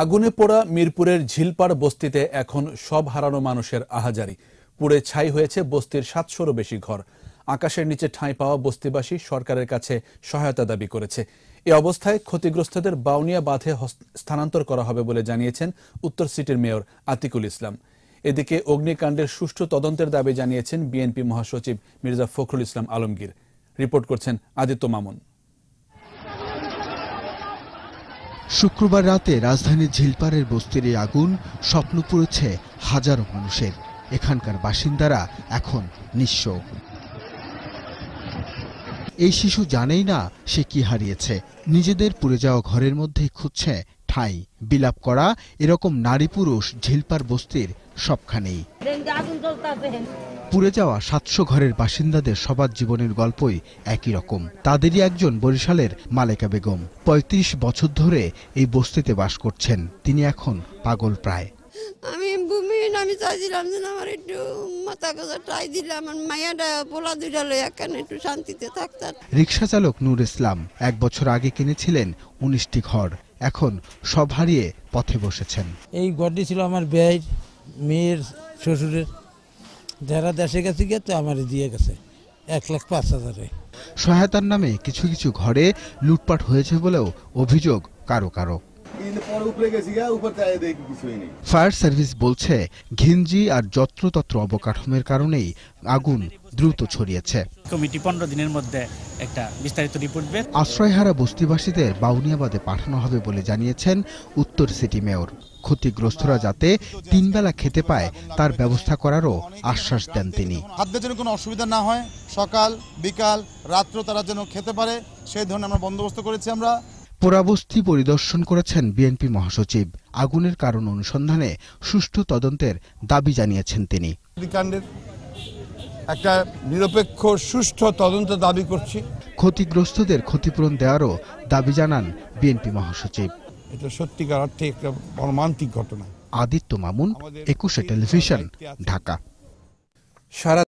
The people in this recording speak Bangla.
আগুনে পোড়া মিরপুরের ঝিলপাড় বস্তিতে এখন সব হারানো মানুষের আহাজারি পুড়ে ছাই হয়েছে বস্তির সাতশোরও বেশি ঘর আকাশের নিচে ঠাঁই পাওয়া বস্তিবাসী সরকারের কাছে সহায়তা দাবি করেছে এ অবস্থায় ক্ষতিগ্রস্তদের বাউনিয়া বাঁধে স্থানান্তর করা হবে বলে জানিয়েছেন উত্তর সিটির মেয়র আতিকুল ইসলাম এদিকে অগ্নিকাণ্ডের সুষ্ঠু তদন্তের দাবি জানিয়েছেন বিএনপি মহাসচিব মির্জা ফখরুল ইসলাম আলমগীর রিপোর্ট করছেন আদিত্য মামুন শুক্রবার রাতে রাজধানীর ঝিলপাড়ের বস্তির এই আগুন স্বপ্ন পড়েছে হাজারো মানুষের এখানকার বাসিন্দারা এখন নিঃস্ব এই শিশু জানেই না সে কি হারিয়েছে নিজেদের পুড়ে যাওয়া ঘরের মধ্যেই খুঁজছে ঠাঁই বিলাপ করা এরকম নারী পুরুষ ঝিলপার বস্তির সবখানেই পুড়ে যাওয়া সাতশো ঘরের বাসিন্দাদের সবার জীবনের গল্পই একই রকম তাদেরই একজন বরিশালের মালেকা বেগম ৩৫ বছর ধরে এই বস্তিতে বাস করছেন তিনি এখন পাগল প্রায় আমি আমি চাইছিলাম যে আমার একটু মাথা ট্রাই দিলে আমার মায়াটা পোলা দুইটা একটু শান্তিতে থাকতাম রিক্সা চালক নূর ইসলাম এক বছর আগে কিনেছিলেন উনিশটি ঘর এখন সব হারিয়ে পথে বসেছেন এই ঘরটি ছিল আমার ব্যয় মেয়ের শ্বশুরের যারা দেশে গেছে গিয়ে তো আমার দিয়ে গেছে এক লাখ পাঁচ হাজারে সহায়তার নামে কিছু কিছু ঘরে লুটপাট হয়েছে বলেও অভিযোগ কারো কারো ফায়ার সার্ভিস বলছে ঘিঞ্জি আর যত্রতত্র অবকাঠামোর কারণেই আগুন দ্রুত ছড়িয়েছে কমিটি পনেরো দিনের মধ্যে একটা বিস্তারিত রিপোর্ট দেবে আশ্রয়হারা বস্তিবাসীদের বাউনিয়াবাদে পাঠানো হবে বলে জানিয়েছেন উত্তর সিটি মেয়র ক্ষতিগ্রস্তরা যাতে তিনবেলা খেতে পায় তার ব্যবস্থা করারও আশ্বাস দেন তিনি খাদ্যের জন্য কোনো অসুবিধা না হয় সকাল বিকাল রাত্র তারা যেন খেতে পারে সেই ধরনের আমরা বন্দোবস্ত করেছি আমরা পোড়াবস্থি পরিদর্শন করেছেন বিএনপি মহাসচিব আগুনের কারণ অনুসন্ধানে সুষ্ঠু তদন্তের দাবি জানিয়েছেন তিনি একটা নিরপেক্ষ সুষ্ঠু তদন্ত দাবি করছি ক্ষতিগ্রস্তদের ক্ষতিপূরণ দেওয়ারও দাবি জানান বিএনপি মহাসচিব এটা সত্যিকার অর্থে একটা মর্মান্তিক ঘটনা আদিত্য মামুন একুশে টেলিভিশন ঢাকা সারা